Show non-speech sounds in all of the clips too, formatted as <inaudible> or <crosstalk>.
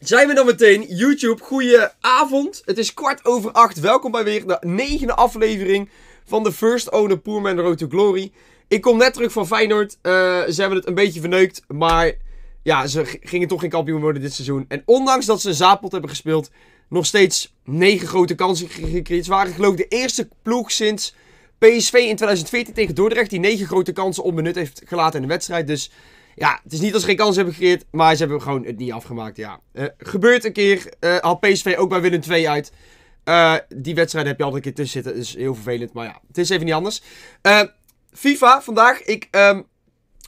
Zijn we dan meteen? YouTube, goedenavond. avond. Het is kwart over acht. Welkom bij weer de negende aflevering van de First Owner Poorman Road to Glory. Ik kom net terug van Feyenoord. Uh, ze hebben het een beetje verneukt, maar ja, ze gingen toch geen kampioen worden dit seizoen. En ondanks dat ze een zaadpot hebben gespeeld, nog steeds negen grote kansen gecreëerd. Ze waren geloof ik de eerste ploeg sinds PSV in 2014 tegen Dordrecht die negen grote kansen onbenut heeft gelaten in de wedstrijd. Dus ja, het is niet als ze geen kans hebben gecreëerd, maar ze hebben gewoon het niet afgemaakt. Ja. Eh, gebeurt een keer. Uh, eh, had PSV ook bij Willem 2 uit. Eh, die wedstrijd heb je altijd een keer tussen zitten. Dus heel vervelend. Maar ja, het is even niet anders. FIFA vandaag. Ik ehm,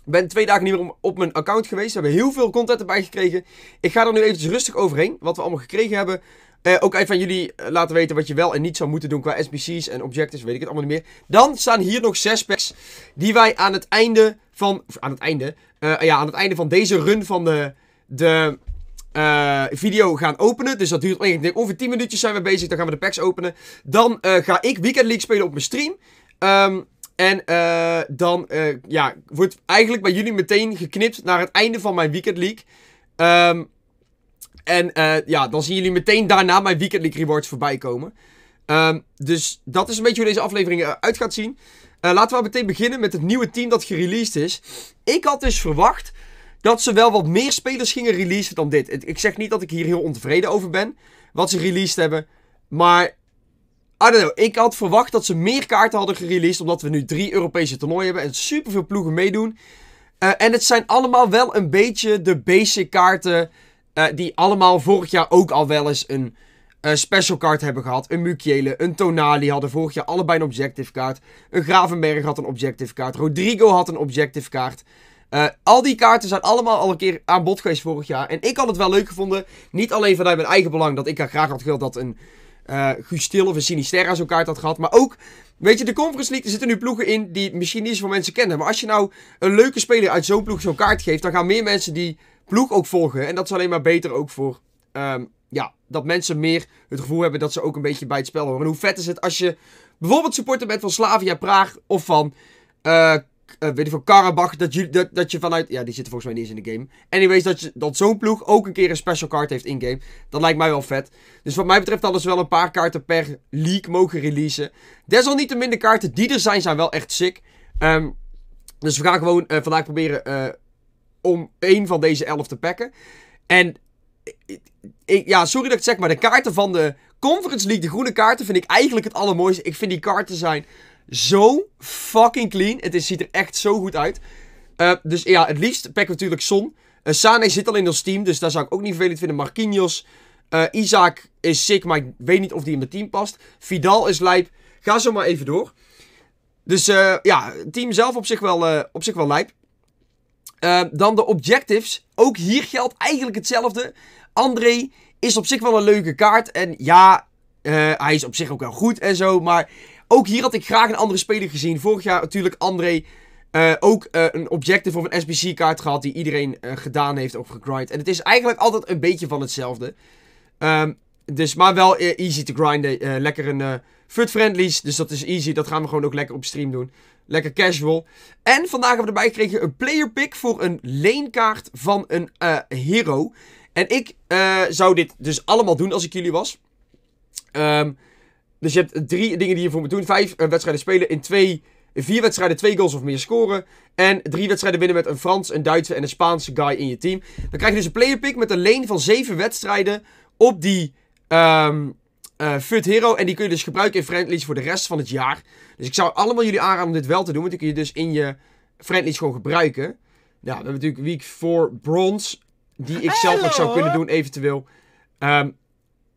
ben twee dagen niet meer op mijn account geweest. We hebben heel veel content erbij gekregen. Ik ga er nu eventjes rustig overheen. Wat we allemaal gekregen hebben. ook even aan jullie laten weten wat je wel en niet zou moeten doen qua SBC's en objectives, weet ik het allemaal niet meer. Dan staan hier nog zes packs die wij aan het einde van. Aan het einde. Eh, ja, aan het einde van deze run van de. de eh, video gaan openen. Dus dat duurt ongeveer 10 minuutjes zijn we bezig. Dan gaan we de packs openen. Dan eh, ga ik Weekend League spelen op mijn stream. Ehm, en dan ja, wordt eigenlijk bij jullie meteen geknipt naar het einde van mijn Weekend League. Ehm, en ja, dan zien jullie meteen daarna mijn Weekend League rewards voorbij komen. Ehm, dus dat is een beetje hoe deze aflevering eruit gaat zien. Eh, laten we meteen beginnen met het nieuwe team dat gereleased is. Ik had dus verwacht dat ze wel wat meer spelers gingen releasen dan dit. Ik zeg niet dat ik hier heel ontevreden over ben. Wat ze released hebben. Maar, I don't know. Ik had verwacht dat ze meer kaarten hadden gereleased. Omdat we nu drie Europese toernooien hebben. En superveel ploegen meedoen. Eh, en het zijn allemaal wel een beetje de basic kaarten. Eh, die allemaal vorig jaar ook al wel eens een een special card hebben gehad. Een Mukiele, een Tonali hadden vorig jaar allebei een objective kaart. Een Gravenberg had een objective kaart. Rodrigo had een objective kaart. Eh, al die kaarten zijn allemaal al een keer aan bod geweest vorig jaar. En ik had het wel leuk gevonden. Niet alleen vanuit mijn eigen belang. Dat ik graag had gewild dat een uh, eh, Gustil of een Sinisterra zo'n kaart had gehad. Maar ook, weet je, de Conference League, er zitten nu ploegen in die misschien niet zoveel mensen kennen. Maar als je nou een leuke speler uit zo'n ploeg zo'n kaart geeft, dan gaan meer mensen die ploeg ook volgen. En dat is alleen maar beter ook voor ehm, ja, dat mensen meer het gevoel hebben dat ze ook een beetje bij het spel horen. En hoe vet is het als je bijvoorbeeld supporter bent van Slavia Praag of van, eh, eh, weet ik van Karabach, dat je, dat, dat je vanuit, ja, die zitten volgens mij niet eens in de game. Anyways, dat, je, dat zo'n ploeg ook een keer een special card heeft in-game. Dat lijkt mij wel vet. Dus wat mij betreft hadden ze wel een paar kaarten per league mogen releasen. Desalniettemin de kaarten die er zijn, zijn wel echt sick. Ehm, dus we gaan gewoon eh, vandaag proberen om één van deze elf te pakken. En ik, ja, sorry dat ik het zeg, maar de kaarten van de Conference League, de groene kaarten, vind ik eigenlijk het allermooiste. Ik vind die kaarten zijn zo fucking clean. Het is, ziet er echt zo goed uit. Eh, dus ja, het liefst pakken we natuurlijk Son. Eh, Sane zit al in ons team, dus daar zou ik ook niet vervelend vinden. Marquinhos. Uh, Isaac is sick, maar ik weet niet of die in mijn team past. Vidal is lijp. Ga zo maar even door. Dus ja, het team zelf op zich wel, op zich wel lijp. dan de objectives. Ook hier geldt eigenlijk hetzelfde. André is op zich wel een leuke kaart. En ja, eh, hij is op zich ook wel goed en zo. Maar ook hier had ik graag een andere speler gezien. Vorig jaar natuurlijk André... Eh, ook eh, een objective of een SBC kaart gehad die iedereen gedaan heeft of gegrind. En het is eigenlijk altijd een beetje van hetzelfde. Ehm, dus, maar wel easy to grinden. lekker een fut friendlies. Dus dat is easy. Dat gaan we gewoon ook lekker op stream doen. Lekker casual. En vandaag hebben we erbij gekregen een player pick voor een leenkaart van een hero. En ik eh, zou dit dus allemaal doen als ik jullie was. Ehm, dus je hebt drie dingen die je voor moet doen. Vijf eh, wedstrijden spelen in twee, vier wedstrijden twee goals of meer scoren. En drie wedstrijden winnen met een Frans, een Duitse en een Spaanse guy in je team. Dan krijg je dus een player pick met een leen van zeven wedstrijden op die um, Fut Hero. En die kun je dus gebruiken in friendlies voor de rest van het jaar. Dus ik zou allemaal jullie aanraden om dit wel te doen. Want die kun je dus in je friendlies gewoon gebruiken. Nou, we hebben natuurlijk week 4 bronze. Die ik zelf ook zou kunnen doen, eventueel. Ehm,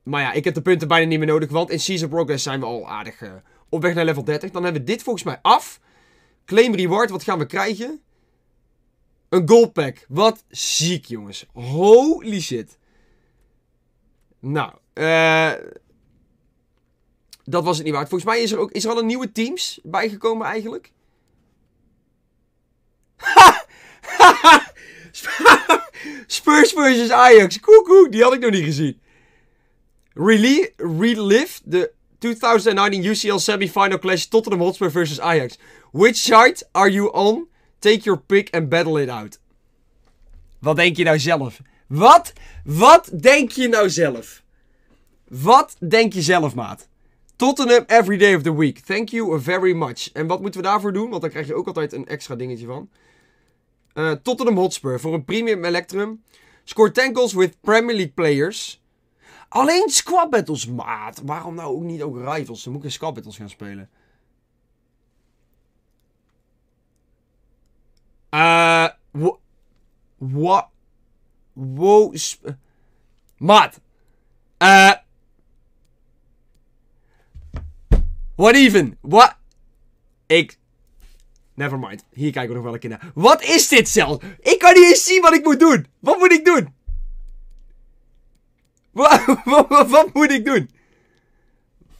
maar ja, ik heb de punten bijna niet meer nodig. Want in Season Progress zijn we al aardig eh, op weg naar level 30. Dan hebben we dit volgens mij af. Claim reward, wat gaan we krijgen? Een gold pack. Wat ziek, jongens. Holy shit. Nou, eh... dat was het niet waard. Volgens mij is er ook is er al een nieuwe teams bijgekomen eigenlijk. <laughs> Spurs versus Ajax. Koekoek, die had ik nog niet gezien. Relive, relive the 2019 UCL semi-final clash Tottenham Hotspur versus Ajax. Which side are you on? Take your pick and battle it out. Wat denk je nou zelf? Wat? Wat denk je nou zelf? Wat denk je zelf, maat? Tottenham every day of the week. Thank you very much. En wat moeten we daarvoor doen? Want dan krijg je ook altijd een extra dingetje van uh, Tottenham Hotspur voor een premium Electrum. Scoort 10 goals with Premier League players. Alleen squad battles, maat. Waarom nou ook niet ook rivals? Dan moet ik in squad battles gaan spelen. Eh... Uh, What? Wow. Maat. Eh. what even? What? Ik Nevermind. Hier kijken we nog wel een keer naar. Wat is dit zelf? Ik kan niet eens zien wat ik moet doen. Wat moet ik doen? Wat, <laughs> wat, wat moet ik doen?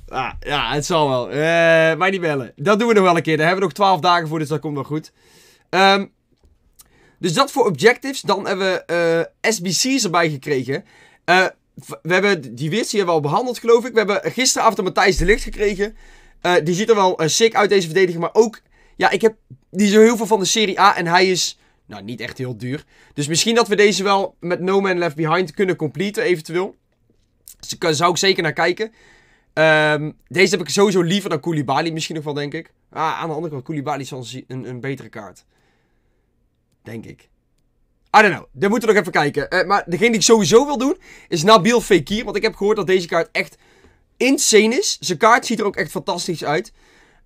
Ah, ja, het zal wel. Uh, mij niet bellen. Dat doen we nog wel een keer. Daar hebben we nog 12 dagen voor, dus dat komt wel goed. Ehm, dus dat voor objectives. Dan hebben we eh, SBC's erbij gekregen. Eh, we hebben die Wits hier wel behandeld, geloof ik. We hebben gisteravond de Matthijs de Licht gekregen. die ziet er wel sick uit, deze verdediger. Maar ook ja, ik heb niet zo heel veel van de Serie A. En hij is, nou, niet echt heel duur. Dus misschien dat we deze wel met No Man Left Behind kunnen completen, eventueel. daar dus eh, zou ik zeker naar kijken. Ehm, deze heb ik sowieso liever dan Koulibaly misschien nog wel, denk ik. Ah, aan de andere kant, Koulibaly is een, een betere kaart. Denk ik. I don't know. Daar moeten we nog even kijken. Uh, maar degene die ik sowieso wil doen is Nabil Fekir. Want ik heb gehoord dat deze kaart echt insane is. Zijn kaart ziet er ook echt fantastisch uit.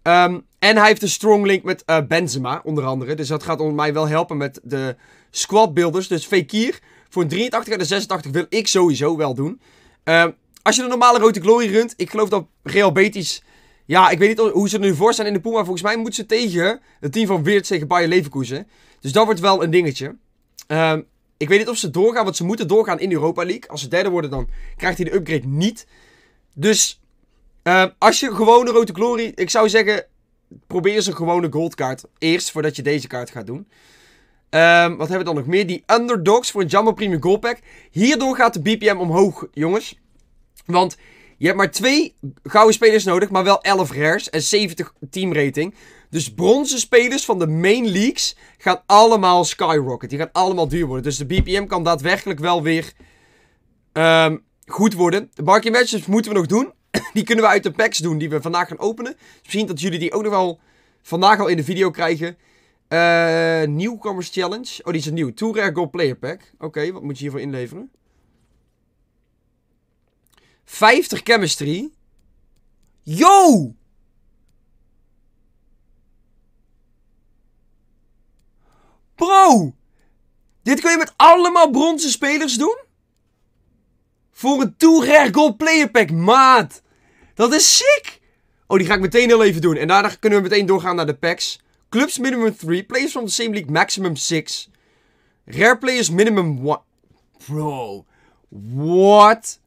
Ehm, en hij heeft een strong link met eh, Benzema, onder andere. Dus dat gaat ons mij wel helpen met de squad builders. Dus Fekir voor een 83 en een 86 wil ik sowieso wel doen. Ehm, als je de normale Rote Glory runt, ik geloof dat Real Betis... Ja, ik weet niet hoe ze er nu voor staan in de Puma, maar volgens mij moeten ze tegen het team van Weert tegen Bayer Leverkusen. Dus dat wordt wel een dingetje. Ehm, ik weet niet of ze doorgaan, want ze moeten doorgaan in de Europa League. Als ze derde worden, dan krijgt hij de upgrade niet. Dus Ehm, als je gewone Rode Glory... Ik zou zeggen, probeer eens een gewone goldkaart. Eerst, voordat je deze kaart gaat doen. Ehm, wat hebben we dan nog meer? Die underdogs voor een Jumbo Premium Gold Pack. Hierdoor gaat de BPM omhoog, jongens. Want je hebt maar twee gouden spelers nodig, maar wel 11 rares en 70 teamrating. Dus bronzen spelers van de main leagues gaan allemaal skyrocket. Die gaan allemaal duur worden. Dus de BPM kan daadwerkelijk wel weer ehm, goed worden. De Barking matches moeten we nog doen. Die kunnen we uit de packs doen die we vandaag gaan openen. misschien dat jullie die ook nog wel vandaag al in de video krijgen. Uh, eh, nieuwkomers Challenge. Oh, die is een nieuw. Tour Rare Player Pack. Oké, wat moet je hiervoor inleveren? 50 Chemistry. Yo! Bro! Dit kun je met allemaal bronzen spelers doen? Voor een Tour Rare Player Pack, maat! Dat is sick! Oh, die ga ik meteen heel even doen. En daarna kunnen we meteen doorgaan naar de packs. Clubs minimum 3. Players from the same league maximum 6. Rare players minimum 1. Bro. What?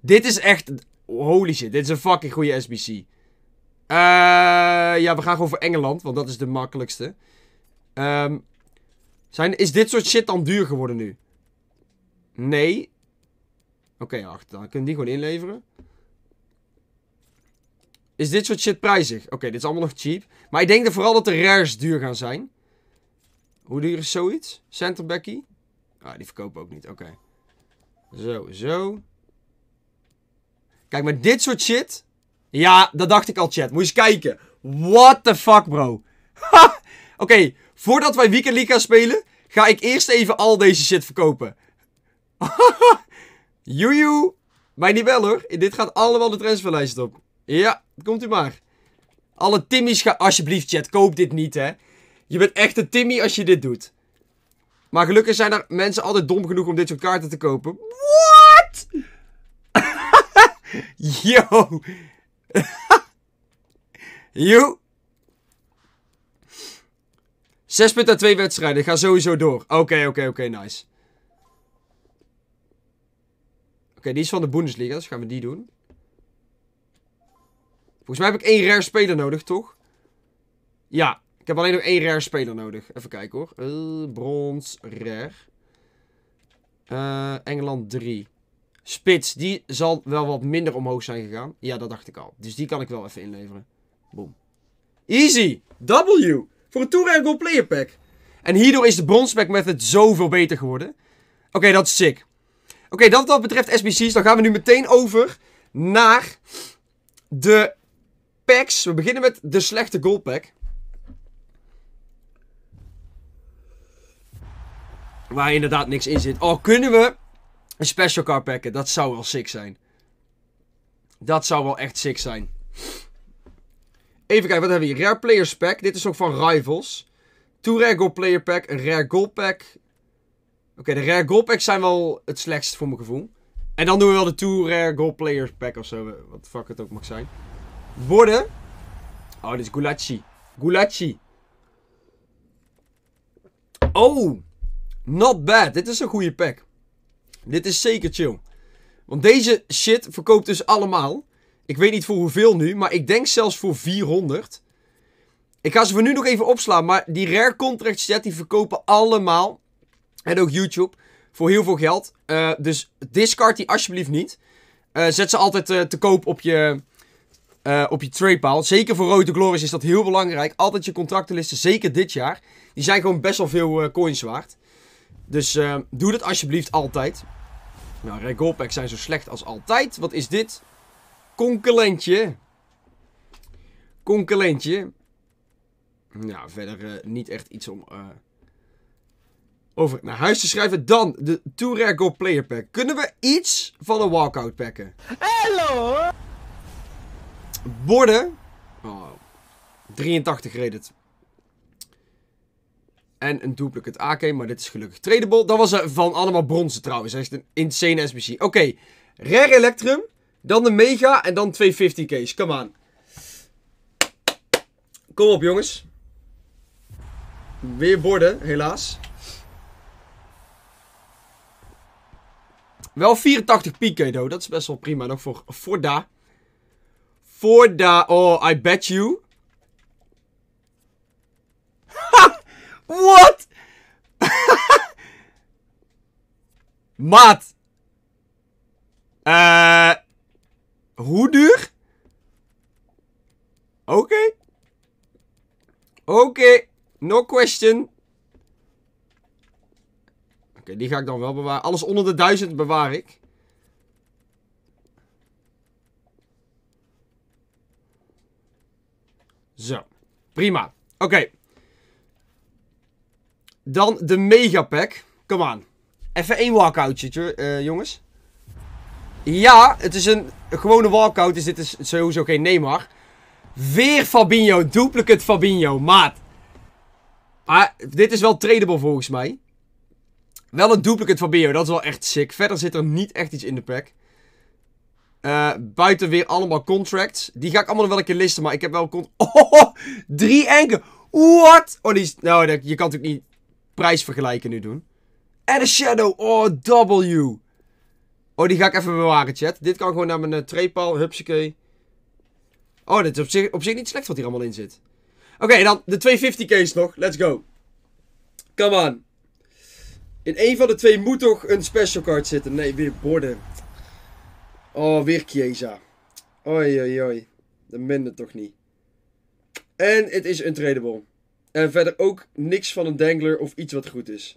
Dit is echt... Holy shit. Dit is een fucking goede SBC. Eh, ja, we gaan gewoon voor Engeland. Want dat is de makkelijkste. Ehm, zijn, is dit soort shit dan duur geworden nu? Nee. Oké, okay, achter. Dan kunnen die gewoon inleveren. Is dit soort shit prijzig? Oké, dit is allemaal nog cheap. Maar ik denk dat vooral dat de rares duur gaan zijn. Hoe duur is zoiets? Centerbackie? Ah, die verkopen ook niet. Oké. Zo, zo. Kijk, maar dit soort shit. Ja, dat dacht ik al, chat. Moet je eens kijken. What the fuck, bro. <laughs> Oké, voordat wij Weekend League gaan spelen, ga ik eerst even al deze shit verkopen. <laughs> Joejoe. Mij niet wel hoor. Dit gaat allemaal de transferlijst op. Ja, komt u maar. Alle Timmy's gaan... Alsjeblieft, chat, koop dit niet, hè. Je bent echt een Timmy als je dit doet. Maar gelukkig zijn er mensen altijd dom genoeg om dit soort kaarten te kopen. What? <laughs> Yo. <laughs> Yo. 6 punten twee wedstrijden. Ga sowieso door. Oké, oké, oké. nice. Oké, die is van de Bundesliga. Dus gaan we die doen. Volgens mij heb ik één rare speler nodig, toch? Ja, ik heb alleen nog één rare speler nodig. Even kijken hoor. Uh, brons, rare. Eh, Engeland 3. Spits, die zal wel wat minder omhoog zijn gegaan. Ja, dat dacht ik al. Dus die kan ik wel even inleveren. Boom. Easy! W! Voor een Tour en Player Pack. En hierdoor is de brons Pack Method zoveel beter geworden. Oké, dat is sick. Oké, dat wat betreft SBC's, dan gaan we nu meteen over naar de packs. We beginnen met de slechte goal pack. Waar inderdaad niks in zit. Oh, kunnen we een special car packen? Dat zou wel sick zijn. Dat zou wel echt sick zijn. Even kijken, wat hebben we hier? Rare Players Pack. Dit is ook van Rivals. Two Rare Goal Player Pack. Een Rare Goal Pack. Oké, de Rare Goal Packs zijn wel het slechtst voor mijn gevoel. En dan doen we wel de Two Rare Goal Players Pack of zo. Wat fuck het ook mag zijn worden. Oh, dit is Gulachi. Gulachi. Oh, not bad. Dit is een goede pack. Dit is zeker chill. Want deze shit verkoopt dus allemaal. Ik weet niet voor hoeveel nu, maar ik denk zelfs voor 400. Ik ga ze voor nu nog even opslaan, maar die rare contract set die verkopen allemaal. En ook YouTube. Voor heel veel geld. Eh, dus discard die alsjeblieft niet. Eh, zet ze altijd eh, te koop op je, eh, op je tradepaal. Zeker voor Rode Glories is dat heel belangrijk. Altijd je contractenlisten, zeker dit jaar. Die zijn gewoon best wel veel eh, coins waard. Dus eh, doe dat alsjeblieft altijd. Nou, Regol packs zijn zo slecht als altijd. Wat is dit? Konkelentje. Konkelentje. Nou, verder niet echt iets om over naar huis te schrijven. Dan de Tour Go Player Pack. Kunnen we iets van een walkout packen? Hallo! Borden. Oh, 83 het. En een duplicate AK, maar dit is gelukkig tradable. Dat was van allemaal bronzen trouwens. Hij is een insane SBC. Oké, Rare Electrum. Dan de Mega en dan 250 ks Come on. Kom op jongens. Weer borden, helaas. Wel 84 PK, though. Dat is best wel prima. Nog voor daar. Voor da... Oh, I bet you. <laughs> What? <laughs> Maat. Eh... Uh, hoe duur? Oké. Oké. No question. Oké, die ga ik dan wel bewaren. Alles onder de duizend bewaar ik. Zo. Prima. Oké. Dan de mega pack Kom aan. Even één walkoutje, uh, jongens. Ja, het is een gewone walkout. Dus dit is sowieso geen Neymar. Weer Fabinho. Duplicate Fabinho. Maat. Maar dit is wel tradable volgens mij. Wel een duplicate Fabinho. Dat is wel echt sick. Verder zit er niet echt iets in de pack. Eh, buiten weer allemaal contracts. Die ga ik allemaal nog wel een keer listen, maar ik heb wel... <laughs> oh, drie enken. What? Oh, die is... Nou, je kan natuurlijk niet prijs vergelijken nu doen. And a Shadow. Oh, W. Oh, die ga ik even bewaren, chat. Dit kan gewoon naar mijn uh, eh, treepaal. Hupsakee. Oh, dit is op zich, op zich niet slecht wat hier allemaal in zit. Oké, dan de 250 case nog. Let's go. Come on. In een van de twee moet toch een special card zitten. Nee, weer borden. Oh, weer Chiesa. Oi, oi, oi. Dat minder toch niet. En het is tradable En verder ook niks van een dangler of iets wat goed is.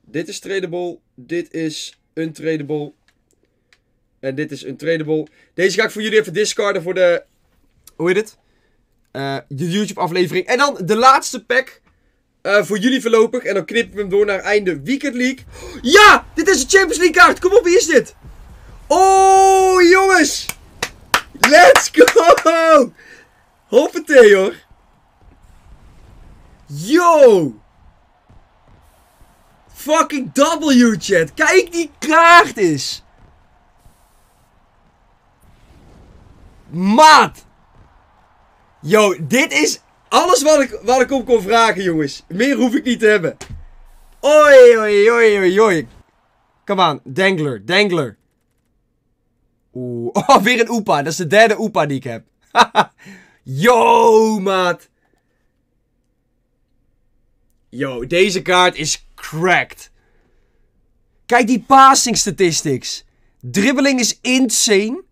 Dit is tradable. Dit is untradable. En dit is untradable. Deze ga ik voor jullie even discarden voor de... Hoe heet het? Eh, de YouTube aflevering. En dan de laatste pack. Eh, voor jullie voorlopig. En dan knippen we hem door naar einde Weekend League. Ja! Dit is een Champions League kaart. Kom op, wie is dit? Oh, jongens! Let's go! Hoppatee, hoor. Yo! Fucking W-chat. Kijk die kraagd is. Maat. Yo, dit is alles wat ik, wat ik om kon vragen, jongens. Meer hoef ik niet te hebben. Oi, oi, oi, oi, oi. Come on, dangler, dangler. Oeh. <laughs> Oh, weer een Oepa. Dat is de derde Oepa die ik heb. <laughs> Yo, maat. Yo, deze kaart is cracked. Kijk die passing statistics. Dribbling is insane.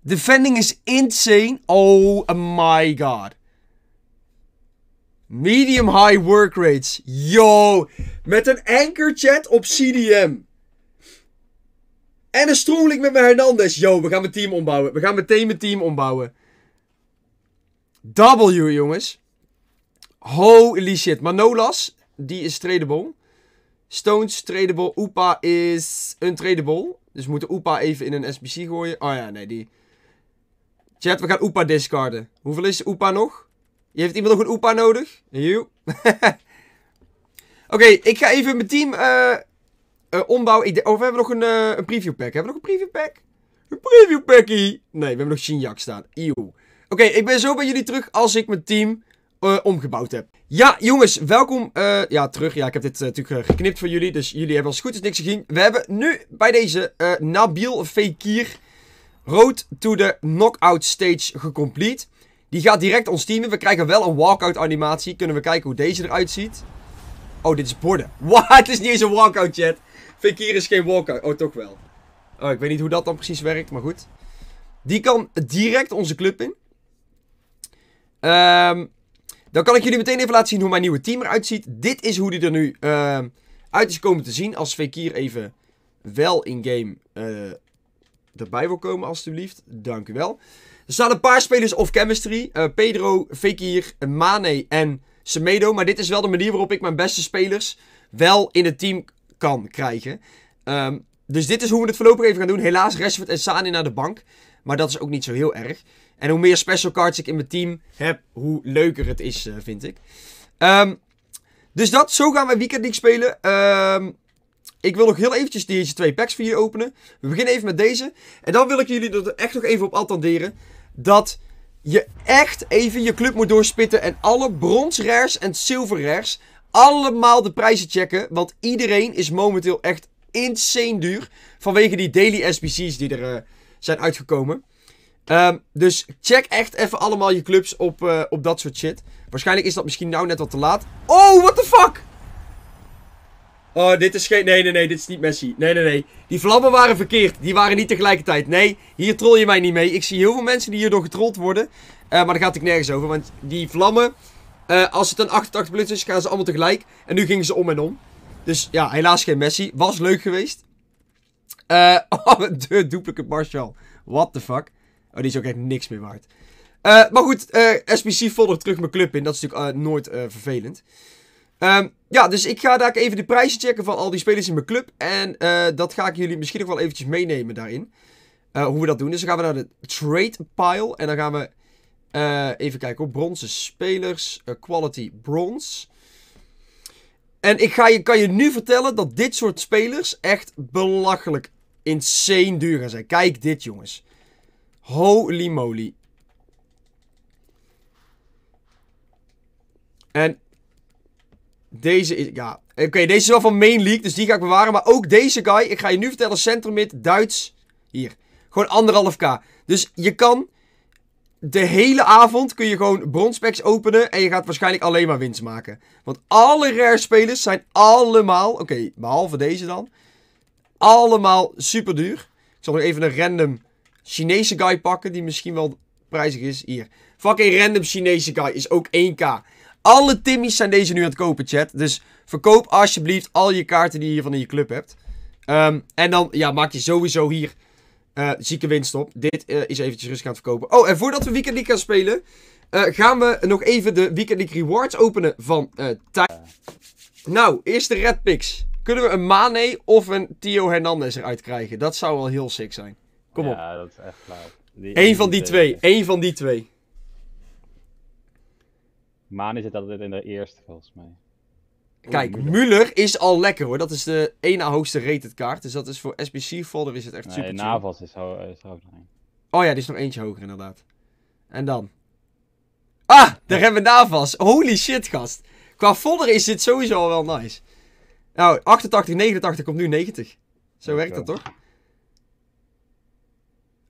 Defending is insane. Oh my god. Medium high work rates. Yo, met een anchor chat op CDM. En een strongelijk met mijn Hernandez. Yo, we gaan mijn team ombouwen. We gaan meteen mijn team ombouwen. W, jongens. Holy shit. Manolas, die is tradable. Stones, tradable. Oepa is untradable. Dus we moeten Oepa even in een SBC gooien. Oh ja, nee, die... Chat, we gaan Oepa discarden. Hoeveel is Oepa nog? Je heeft iemand nog een Oepa nodig? You. <laughs> Oké, ik ga even mijn team eh, uh, ombouw. Ik of oh, we hebben nog een, eh, een preview pack. Hebben we nog een preview pack? Een preview packie! Nee, we hebben nog Shinjak staan. Eeuw. Oké, ik ben zo bij jullie terug als ik mijn team eh, omgebouwd heb. Ja, jongens, welkom ja, terug. Ja, ik heb dit natuurlijk geknipt voor jullie, dus jullie hebben als het goed is niks gezien. We hebben nu bij deze Nabil Fekir Road to the Knockout Stage gecomplete. Die gaat direct ons teamen. We krijgen wel een walkout animatie. Kunnen we kijken hoe deze eruit ziet. Oh, dit is borden. <laughs> Wat? het is niet eens een walkout, chat. Fakir is geen walkout. Oh, toch wel. Oh, ik weet niet hoe dat dan precies werkt, maar goed. Die kan direct onze club in. Ehm, dan kan ik jullie meteen even laten zien hoe mijn nieuwe team eruit ziet. Dit is hoe die er nu ehm, uit is komen te zien. Als Fekir even wel in-game eh, erbij wil komen, alstublieft. Dank u wel. Er staan een paar spelers of chemistry. Eh, Pedro, Fekir, Mane en maar dit is wel de manier waarop ik mijn beste spelers wel in het team kan krijgen. Ehm, dus dit is hoe we het voorlopig even gaan doen. Helaas Rashford en Sane naar de bank. Maar dat is ook niet zo heel erg. En hoe meer special cards ik in mijn team heb, hoe leuker het is, eh, vind ik. Ehm, dus dat, zo gaan wij Weekend spelen. Ehm, ik wil nog heel eventjes deze twee packs voor jullie openen. We beginnen even met deze. En dan wil ik jullie er echt nog even op attenderen. Dat je echt even je club moet doorspitten en alle brons rares en zilver rares allemaal de prijzen checken. Want iedereen is momenteel echt insane duur vanwege die daily SBC's die er eh, zijn uitgekomen. Ehm, dus check echt even allemaal je clubs op, eh, op dat soort shit. Waarschijnlijk is dat misschien nou net wat te laat. Oh, what the fuck! Oh, dit is geen... Nee, nee, nee, dit is niet Messi. Nee, nee, nee. Die vlammen waren verkeerd. Die waren niet tegelijkertijd. Nee, hier troll je mij niet mee. Ik zie heel veel mensen die hierdoor getrold worden. Eh, maar daar gaat ik nergens over. Want die vlammen... Eh, als het een 88 blitz is, gaan ze allemaal tegelijk. En nu gingen ze om en om. Dus ja, helaas geen Messi. Was leuk geweest. Uh, <laughs> oh, de duplicate Martial. What the fuck. Oh, die is ook echt niks meer waard. maar goed, SBC volgt terug mijn club in. Dat is natuurlijk nooit vervelend. Ehm, ja, dus ik ga daar even de prijzen checken van al die spelers in mijn club. En eh, dat ga ik jullie misschien ook wel eventjes meenemen daarin. Eh, hoe we dat doen. Dus dan gaan we naar de trade pile. En dan gaan we eh, even kijken op bronzen spelers. quality bronze. En ik ga je, kan je nu vertellen dat dit soort spelers echt belachelijk insane duur gaan zijn. Kijk dit jongens. Holy moly. En deze is, ja. Oké, deze is wel van Main League, dus die ga ik bewaren. Maar ook deze guy, ik ga je nu vertellen, centrumid, Duits. Hier, gewoon anderhalf k. Dus je kan de hele avond kun je gewoon bronspacks openen en je gaat waarschijnlijk alleen maar winst maken. Want alle rare spelers zijn allemaal, oké, behalve deze dan, allemaal super duur. Ik zal nog even een random Chinese guy pakken die misschien wel prijzig is. Hier, fucking random Chinese guy is ook 1k. Alle Timmy's zijn deze nu aan het kopen, chat. Dus verkoop alsjeblieft al je kaarten die je van in je club hebt. Ehm, en dan ja, maak je sowieso hier uh, zieke winst op. Dit eh, is eventjes rustig aan het verkopen. Oh, en voordat we Weekend League gaan spelen... Eh, gaan we nog even de Weekend League Rewards openen van tijd. Nou, eerst de Red Picks. Kunnen we een Mane of een Tio Hernandez eruit krijgen? Dat zou wel heel sick zijn. Kom op. Ja, dat is echt flauw. Eén van die twee. Eén van die twee. Maan is het altijd in de eerste, volgens mij. Kijk, Muller is al lekker hoor. Dat is de één na hoogste rated kaart. Dus dat is voor SBC folder is het echt super. Nee, Navas is, ho is hoog Oh ja, die is nog eentje hoger inderdaad. En dan? Ah, daar hebben we Navas. Holy shit, gast. Qua folder is dit sowieso al wel nice. Nou, 88, 89 komt nu 90. Zo werkt dat toch?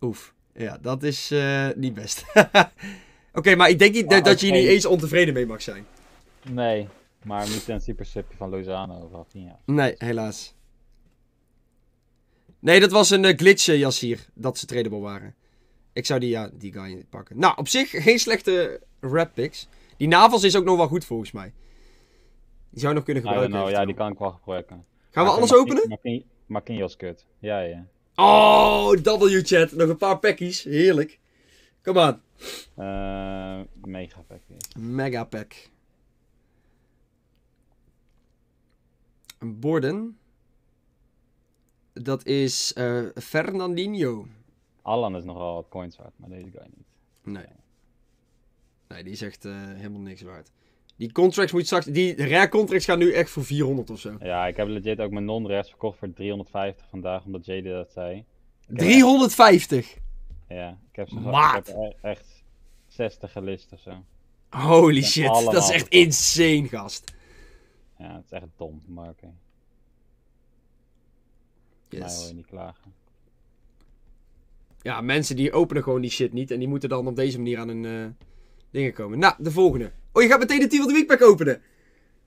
Oef. Ja, dat is eh, niet best. <laughs> Oké, maar ik denk niet dat, je je niet eens ontevreden mee mag zijn. Nee, maar niet super superceptie van Lozano of Ja. Nee, helaas. Nee, dat was een uh, glitch, eh, dat ze tradable waren. Ik zou die, ja, die guy pakken. Nou, op zich geen slechte rap picks. Die navels is ook nog wel goed volgens mij. Die zou nog kunnen gebruiken. Nou, ja, die kan ik wel gebruiken. Gaan we alles openen? Marquinhos kut. Ja, ja. Oh, W-chat. Nog een paar packies. Heerlijk. Kom aan. Uh, megapack. Megapack. Borden. Dat is uh, Fernandinho. Allan is nogal wat coins waard, maar deze guy niet. Nee. Nee, die is echt helemaal niks waard. Die contracts moet straks. Die rare contracts gaan nu echt voor 400 of zo. Ja, ik heb legit ook mijn non-rechts verkocht voor 350 vandaag, omdat Jade dat zei. 350? Ja, ik heb ze Maat. echt 60 gelist of zo. Holy shit, dat is echt insane, gast. Ja, het is echt dom, maar oké. niet klagen. Ja, mensen die openen gewoon die shit niet en die moeten dan op deze manier aan hun eh, dingen komen. Nou, de volgende. Oh, je gaat meteen de Team of the Weekpack openen.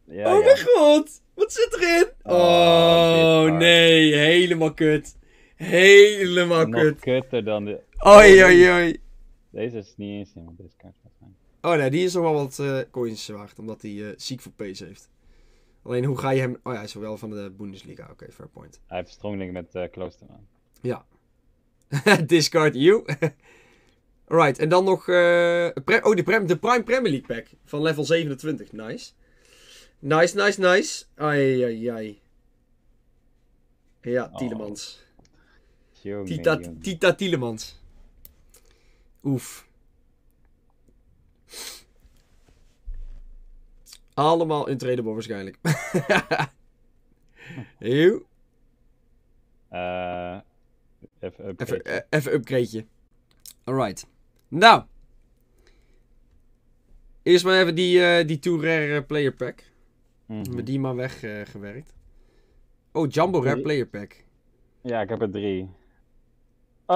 Ja, oh mijn god, wat zit erin? oh, oh nee, helemaal kut helemaal Nog kut. kutter dan de... Oi, oi, oi. Deze is niet eens discard. deze zijn. Oh nee, die is nog wel wat uh, coins waard, omdat hij eh, ziek voor pace heeft. Alleen hoe ga je hem... Oh ja, hij is wel van de Bundesliga. Oké, fair point. Hij heeft strongling met uh, eh, Kloosterman. Ja. <laughs> Discard you. <laughs> Alright, en dan nog... oh, de, prem de Prime Premier League pack van level 27. Nice. Nice, nice, nice. Ai, ai, ai. Ja, Tielemans. Tita, Tita Tielemans. Oef. Allemaal intradable waarschijnlijk. <laughs> Heel. Eh, even een eh, upgradeje. Alright. Nou. Eerst maar even die, uh, die Tourer Player Pack. Mm die maar weggewerkt. Uh, oh, Jumbo Rare Player Pack. Ja, ik heb er drie.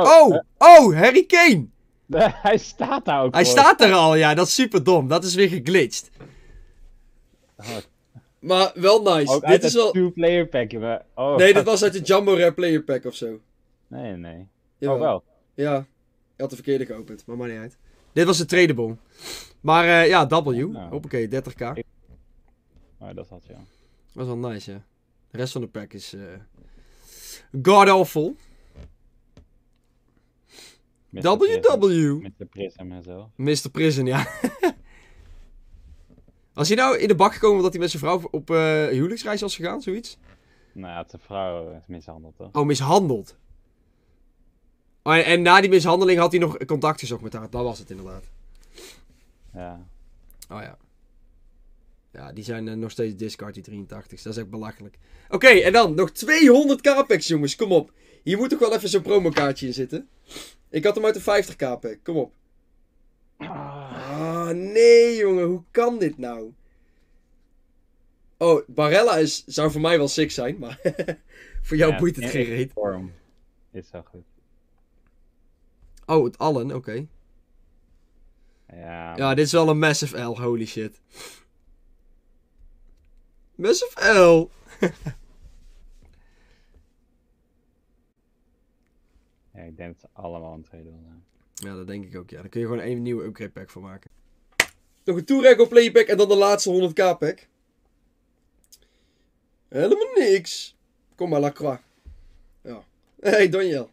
Oh, oh, oh, Harry Kane! <laughs> hij staat daar ook Hij staat er al, ja. Dat is super dom. Dat is weer geglitcht. Maar wel nice. Dit is al. player pack. Oh. Nee, dat was uit de Jumbo Rare player pack of zo. Nee, nee. Oh, wel. Ja. ik had de verkeerde geopend, maar maakt niet uit. Dit was de tradable. Maar eh, ja, W. Oh, nou. Hoppakee, 30k. Maar dat had je. Ja. Dat was wel nice, ja. De rest van de pack is... Uh... God awful. WW. Mr. Prison en Mr. Prison, ja. <laughs> was hij nou in de bak gekomen omdat hij met zijn vrouw op eh, huwelijksreis was gegaan, zoiets? Nou, het zijn vrouw is mishandeld, toch? Oh, mishandeld. Oh, en, en, na die mishandeling had hij nog contact gezocht met haar. Dat was het inderdaad. Ja. Oh ja. Ja, die zijn eh, nog steeds discard, die 83's. Dat is echt belachelijk. Oké, en dan nog 200 capex, jongens. Kom op. Hier moet ook wel even zo'n promokaartje in zitten? Ik had hem uit de 50k Kom op. Ah, nee jongen. Hoe kan dit nou? Oh, Barella is, zou voor mij wel sick zijn. Maar <laughs> voor jou boeit het geen reet. Is zo goed. Oh, het Allen. Oké. Ja, ja, dit is wel een Massive L. Holy shit. Massive L. <laughs> Ja, ik denk dat ze allemaal aan het reden. Ja, dat denk ik ook, ja. Dan kun je gewoon één nieuwe upgrade pack voor maken. Nog een Tourego playpack en dan de laatste 100k pack. Helemaal niks. Kom maar, Lacroix. Ja. hey, Daniel.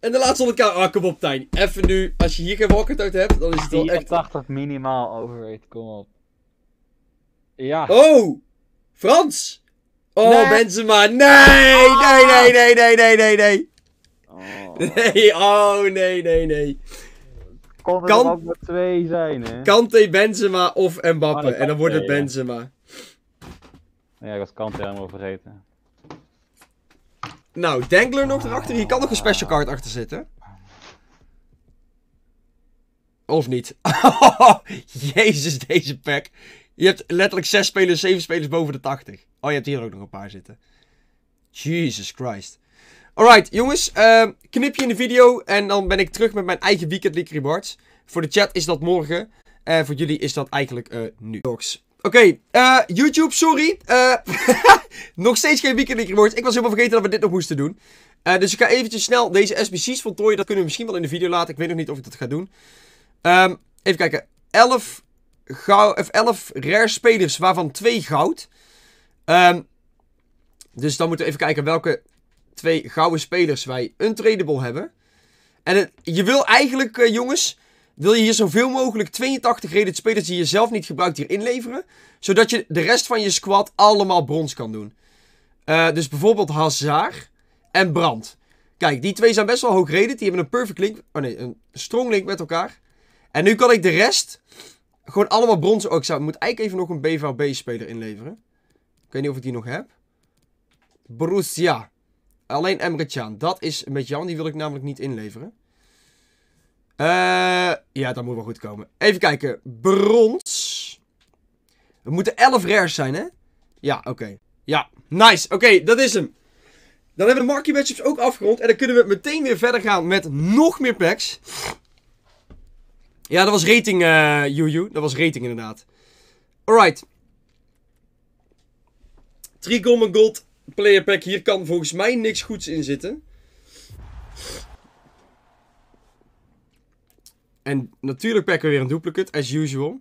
En de laatste 100k. Ah, kom op, Tijn. Even nu. Als je hier geen walkout uit hebt, dan is het wel echt... 80 minimaal overheid. Kom op. Ja. Oh! Frans! Oh, nee. mensen maar. Ah. Nee! Nee, nee, nee, nee, nee, nee, nee. Oh. <laughs> Nee, oh nee, nee, nee. Kon er kan... ook twee zijn, hè? Kante, Benzema of Mbappe. Ah, en dan wordt het Benzema. Ja, ik was Kante helemaal vergeten. Nou, Dengler nog erachter. Hier kan nog een special card achter zitten. Of niet. <laughs> jezus, deze pack. Je hebt letterlijk zes spelers, zeven spelers boven de 80. Oh, je hebt hier ook nog een paar zitten. Jesus Christ. Alright, jongens. Uh, ehm, knipje in de video. En dan ben ik terug met mijn eigen Weekend League Rewards. Voor de chat is dat morgen. En eh, voor jullie is dat eigenlijk uh, nu. Oké, eh, YouTube, sorry. <laughs> nog steeds geen Weekend League Rewards. Ik was helemaal vergeten dat we dit nog moesten doen. dus ik ga eventjes snel deze SBC's voltooien. Dat kunnen we misschien wel in de video laten. Ik weet nog niet of ik dat ga doen. Ehm, even kijken. 11, goud, of 11 rare spelers, waarvan 2 goud. Ehm, dus dan moeten we even kijken welke twee gouden spelers wij untradable hebben. En je wil eigenlijk, eh, jongens, wil je hier zoveel mogelijk 82 rated spelers die je zelf niet gebruikt hier inleveren. Zodat je de rest van je squad allemaal brons kan doen. Eh, dus bijvoorbeeld Hazard en Brand. Kijk, die twee zijn best wel hoog rated. Die hebben een perfect link, oh nee, een strong link met elkaar. En nu kan ik de rest gewoon allemaal brons... Oh, ik zou, moet eigenlijk even nog een BVB-speler inleveren. Ik weet niet of ik die nog heb. Borussia. Alleen Emre Can. Dat is met Jan. Die wil ik namelijk niet inleveren. Eh, ja, dat moet wel goed komen. Even kijken. Brons. We moeten 11 rares zijn, hè? Ja, oké. Ja, nice. Oké, dat is hem. Dan hebben we de Marky matchups ook afgerond. En dan kunnen we meteen weer verder gaan met nog meer packs. Ja, dat was rating, uh, Juju. Dat was rating inderdaad. Alright. 3 Golden Gold, player pack. Hier kan volgens mij niks goeds in zitten. En natuurlijk pakken we weer een duplicate, as usual.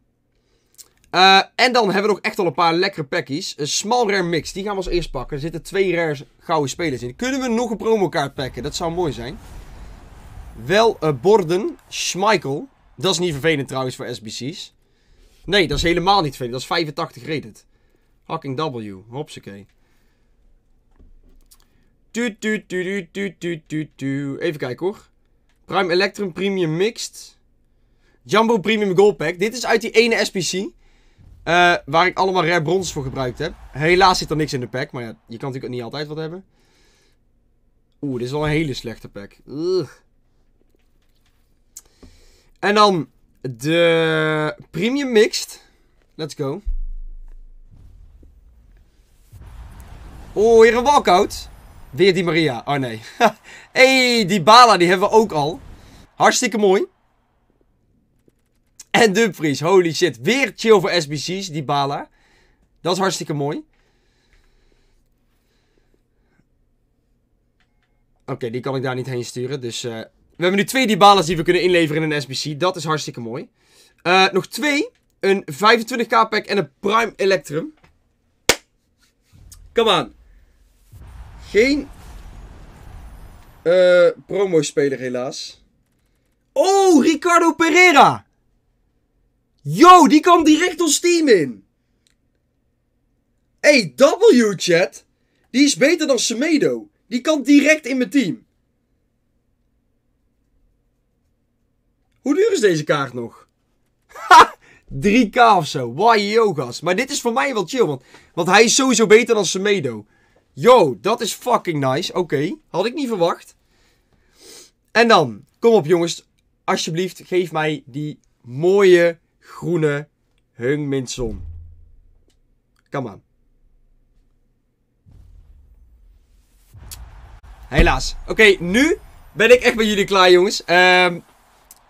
Eh, en dan hebben we nog echt al een paar lekkere packies. Een small rare mix, die gaan we als eerst pakken. Er zitten twee rare gouden spelers in. Kunnen we nog een promo kaart pakken? Dat zou mooi zijn. Wel uh, Borden, Schmeichel. Dat is niet vervelend trouwens voor SBC's. Nee, dat is helemaal niet vervelend. Dat is 85 rated. Hacking W, hopsakee. Du, du, du, du, du, du, du, Even kijken hoor. Prime Electrum Premium Mixed. Jumbo Premium Gold Pack. Dit is uit die ene SPC. Eh, waar ik allemaal rare bronzes voor gebruikt heb. Helaas zit er niks in de pack. Maar ja, je kan natuurlijk niet altijd wat hebben. Oeh, dit is wel een hele slechte pack. En dan de Premium Mixed. Let's go. Oh, hier een walkout. Weer die Maria. Oh nee. <laughs> hey, die Bala, die hebben we ook al. Hartstikke mooi. En Dumfries. Holy shit. Weer chill voor SBC's, die Bala. Dat is hartstikke mooi. Oké, die kan ik daar niet heen sturen. Dus eh, we hebben nu twee Dybala's die we kunnen inleveren in een SBC. Dat is hartstikke mooi. Eh, nog twee. Een 25k pack en een Prime Electrum. Come on. Geen uh, promo-speler helaas. Oh, Ricardo Pereira! Yo, die kwam direct ons team in. Hey, W-chat. Die is beter dan Semedo. Die kan direct in mijn team. Hoe duur is deze kaart nog? 3k of zo. Why yo, gast. Maar dit is voor mij wel chill, want, want hij is sowieso beter dan Semedo. Yo, dat is fucking nice. Oké, had ik niet verwacht. En dan, kom op jongens. Alsjeblieft, geef mij die mooie groene Hung Kom aan. Helaas. Oké, nu ben ik echt bij jullie klaar, jongens. Ehm,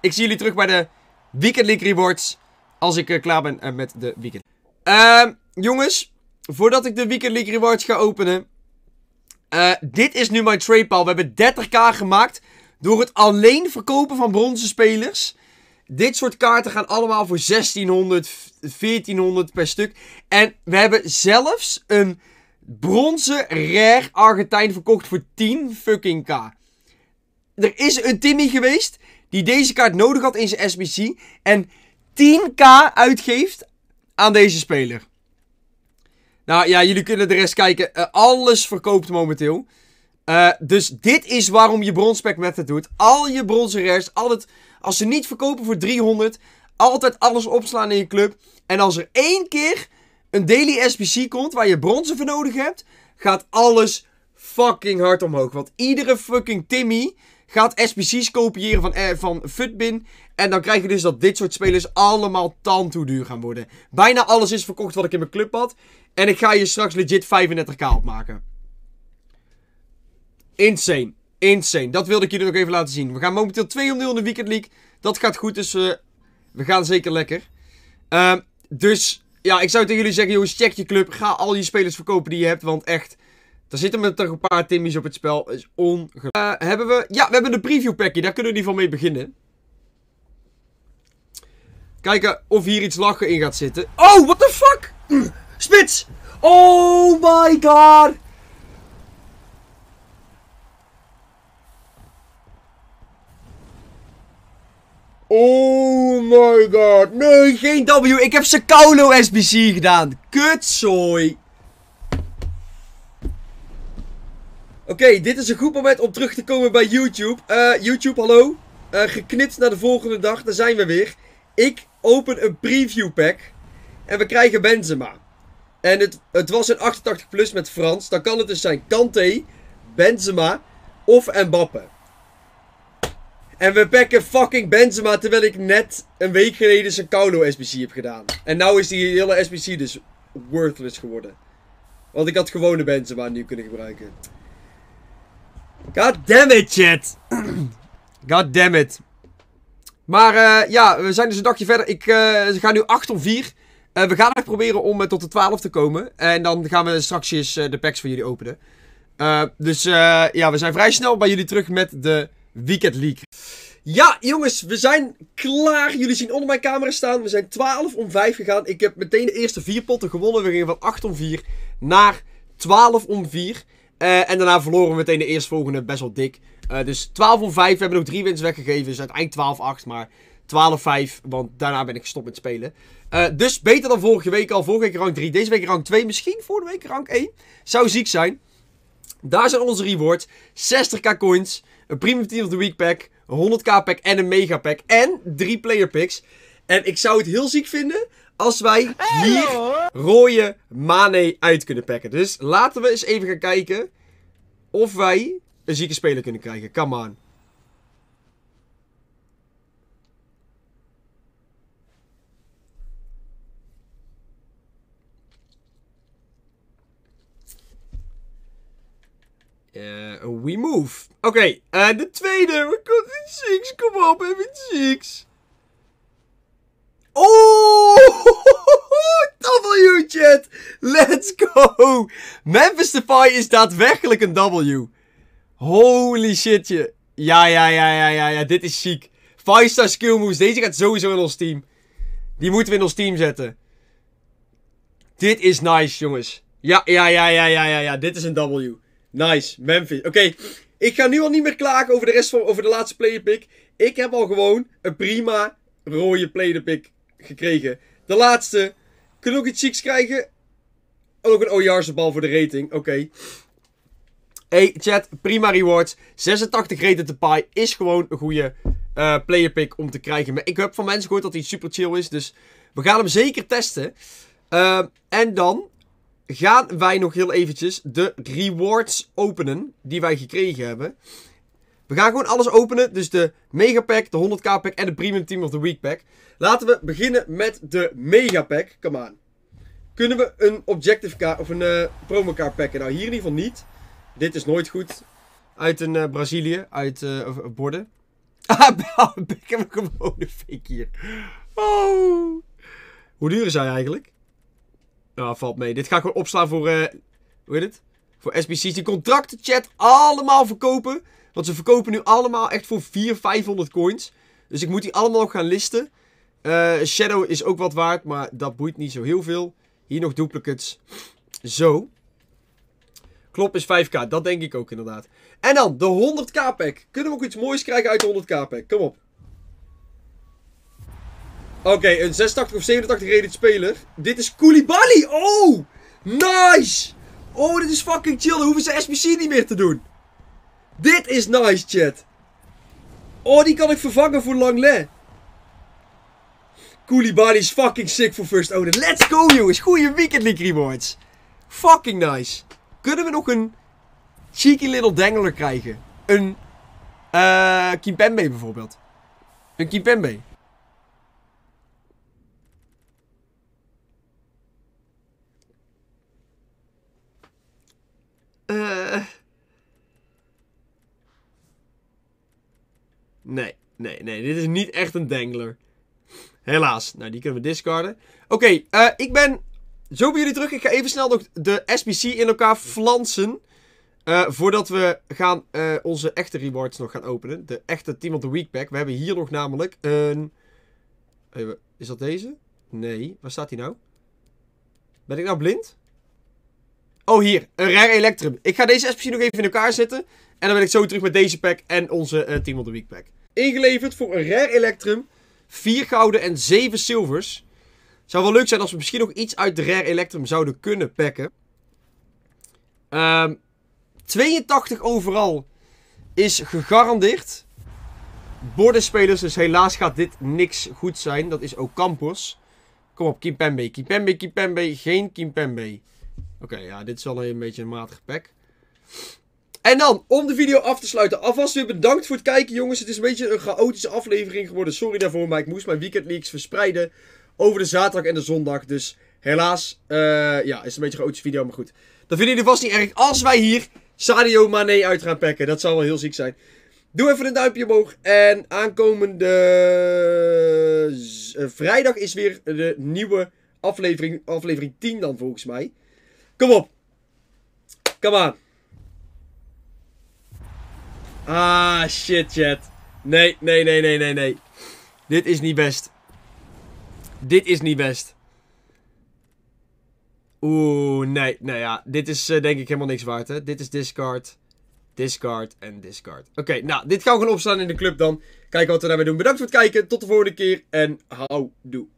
ik zie jullie terug bij de Weekend League Rewards. Als ik eh, klaar ben eh, met de weekend. Um, jongens, voordat ik de Weekend League Rewards ga openen... Eh, dit is nu mijn trade tradepaal. We hebben 30k gemaakt door het alleen verkopen van bronzen spelers. Dit soort kaarten gaan allemaal voor 1600, 1400 per stuk. En we hebben zelfs een bronzen rare Argentijn verkocht voor 10 fucking k. Er is een Timmy geweest die deze kaart nodig had in zijn SBC. En 10k uitgeeft aan deze speler. Nou ja, jullie kunnen de rest kijken. Eh, alles verkoopt momenteel. Eh, dus dit is waarom je met het doet. Al je bronzen rest, altijd, als ze niet verkopen voor 300, altijd alles opslaan in je club. En als er één keer een daily SBC komt waar je bronzen voor nodig hebt, gaat alles fucking hard omhoog. Want iedere fucking Timmy gaat SBC's kopiëren van, eh, van Futbin. En dan krijg je dus dat dit soort spelers allemaal tandtoe duur gaan worden. Bijna alles is verkocht wat ik in mijn club had. En ik ga je straks legit 35k opmaken. Insane. Insane. Dat wilde ik jullie nog even laten zien. We gaan momenteel 2-0 in de Weekend League. Dat gaat goed, dus eh, we gaan zeker lekker. Ehm, dus ja, ik zou tegen jullie zeggen, jongens, check je club. Ga al je spelers verkopen die je hebt, want echt... Daar zitten met toch een paar timmies op het spel. Dat is ongelooflijk. Eh, hebben we... Ja, we hebben de preview packie. Daar kunnen we in van mee beginnen. Kijken of hier iets lachen in gaat zitten. Oh, what the fuck? Spits! Oh my god! Oh my god. Nee, geen W. Ik heb Kaulo SBC gedaan. Kutzooi. Oké, dit is een goed moment om terug te komen bij YouTube. Eh, YouTube, hallo. Uh, geknipt naar de volgende dag, daar zijn we weer. Ik open een preview pack. En we krijgen Benzema. En het, het was een 88 plus met Frans. Dan kan het dus zijn Kante, Benzema of Mbappe. En we pakken fucking Benzema terwijl ik net een week geleden zijn Kaulo SBC heb gedaan. En nou is die hele SBC dus worthless geworden. Want ik had gewone Benzema nu kunnen gebruiken. God damn it, chat. <clears throat> God damn it. Maar eh, ja, we zijn dus een dagje verder. Ik uh, eh, ga nu 8 om 4. Eh, we gaan echt proberen om eh, tot de 12 te komen. En dan gaan we straks eh, de packs voor jullie openen. dus ja, we zijn vrij snel bij jullie terug met de Weekend League. Ja, jongens, we zijn klaar. Jullie zien onder mijn camera staan. We zijn 12 om 5 gegaan. Ik heb meteen de eerste vier potten gewonnen. We gingen van 8 om 4 naar 12 om 4. Uh, en daarna verloren we meteen de eerstvolgende best wel dik. Uh, dus 12 om 5. We hebben nog drie wins weggegeven. Dus uiteindelijk 12-8. Maar 12-5. Want daarna ben ik gestopt met spelen. Eh, dus beter dan vorige week al. Vorige week rank 3, deze week rank 2. Misschien vorige week rank 1. Zou ziek zijn. Daar zijn onze rewards. 60k coins. Een premium team of the week pack. Een 100k pack en een mega pack. En drie player picks. En ik zou het heel ziek vinden als wij hier rode Mane uit kunnen pakken. Dus laten we eens even gaan kijken of wij een zieke speler kunnen krijgen. Come on. Uh, we move. Oké, okay, eh, de tweede. Six, kom op, even Six. Oh, <laughs> W chat. Let's go. Memphis Defy is daadwerkelijk een W. Holy shitje. Ja, ja, ja, ja, ja, ja. Dit is chic. 5-star skill moves. Deze gaat sowieso in ons team. Die moeten we in ons team zetten. Dit is nice, jongens. Ja, ja, ja, ja, ja, ja, ja. Dit is een W. Nice, Memphis. Oké, ik ga nu al niet meer klagen over de rest van over de laatste player pick. Ik heb al gewoon een prima rode player pick gekregen. De laatste. Kunnen we ook iets zieks krijgen? Oh, ook een Ojarse bal voor de rating. Oké. Hey, chat, prima rewards. 86 rated de pie is gewoon een goede uh, player pick om te krijgen. Maar ik heb van mensen gehoord dat hij super chill is. Dus we gaan hem zeker testen. Ehm, en dan gaan wij nog heel eventjes de rewards openen die wij gekregen hebben. We gaan gewoon alles openen. Dus de Mega Pack, de 100k Pack en de Premium Team of the Week Pack. Laten we beginnen met de Mega Pack. Come on. Kunnen we een Objective Card of een eh, Promo kaart packen? Nou, hier in ieder geval niet. Dit is nooit goed. Uit een eh, Brazilië, uit eh, Borden. <laughs> Ah, ik heb <laughs> een gewone fake hier. Oh. Hoe duur is hij eigenlijk? Nou, valt mee. Dit ga ik gewoon opslaan voor, uh, hoe heet het? Voor SBC's. Die contracten, chat, allemaal verkopen. Want ze verkopen nu allemaal echt voor 400, 500 coins. Dus ik moet die allemaal gaan listen. Eh, Shadow is ook wat waard, maar dat boeit niet zo heel veel. Hier nog duplicates. Zo. Klop is 5k, dat denk ik ook inderdaad. En dan, de 100k pack. Kunnen we ook iets moois krijgen uit de 100k pack? Kom op. Oké, een 86 of 87 rated speler. Dit is Koulibaly. Oh, nice. Oh, dit is fucking chill. Dan hoeven ze SBC niet meer te doen. Dit is nice, chat. Oh, die kan ik vervangen voor Langley. Koulibaly is fucking sick voor first owner. Let's go, jongens. Goeie weekend league rewards. Fucking nice. Kunnen we nog een cheeky little dangler krijgen? Een uh, Kimpembe bijvoorbeeld. Een Kimpembe. Nee, nee, dit is niet echt een dangler. Helaas. Nou, die kunnen we discarden. Oké, eh, ik ben zo bij jullie terug. Ik ga even snel nog de SBC in elkaar flansen. Eh, voordat we gaan, eh, onze echte rewards nog gaan openen. De echte Team of the Week pack. We hebben hier nog namelijk een... Even, is dat deze? Nee. Waar staat die nou? Ben ik nou blind? Oh, hier. Een Rare Electrum. Ik ga deze SBC nog even in elkaar zetten. En dan ben ik zo terug met deze pack en onze Team of the Week pack. Ingeleverd voor een rare Electrum. Vier gouden en zeven zilvers. Zou wel leuk zijn als we misschien nog iets uit de rare Electrum zouden kunnen pakken. 82 ehm, overal is gegarandeerd. Bordenspelers, dus helaas gaat dit niks goed zijn. Dat is ook Campos. Kom op, Kimpembe, Kimpembe, Kimpembe, geen Kimpembe. Oké, ja, dit is een beetje een matig pack. En dan, om de video af te sluiten, alvast weer bedankt voor het kijken, jongens. Het is een beetje een chaotische aflevering geworden. Sorry daarvoor, maar ik moest mijn weekendleaks verspreiden over de zaterdag en de zondag. Dus helaas, uh, ja, is een beetje een chaotische video, maar goed. Dat vinden jullie vast niet erg als wij hier Sadio Mane uit gaan pakken. Dat zou wel heel ziek zijn. Doe even een duimpje omhoog. En aankomende eh, vrijdag is weer de nieuwe aflevering. Aflevering 10 dan volgens mij. Kom op. Kom aan. Ah, shit, chat. Nee, nee, nee, nee, nee, nee. Dit is niet best. Dit is niet best. Oeh, nee. Nou ja, dit is eh, denk ik helemaal niks waard, hè. Dit is discard, discard en discard. Oké, nou, dit gaan we gewoon opstaan in de club dan. Kijken wat we daarmee doen. Bedankt voor het kijken. Tot de volgende keer. En doe.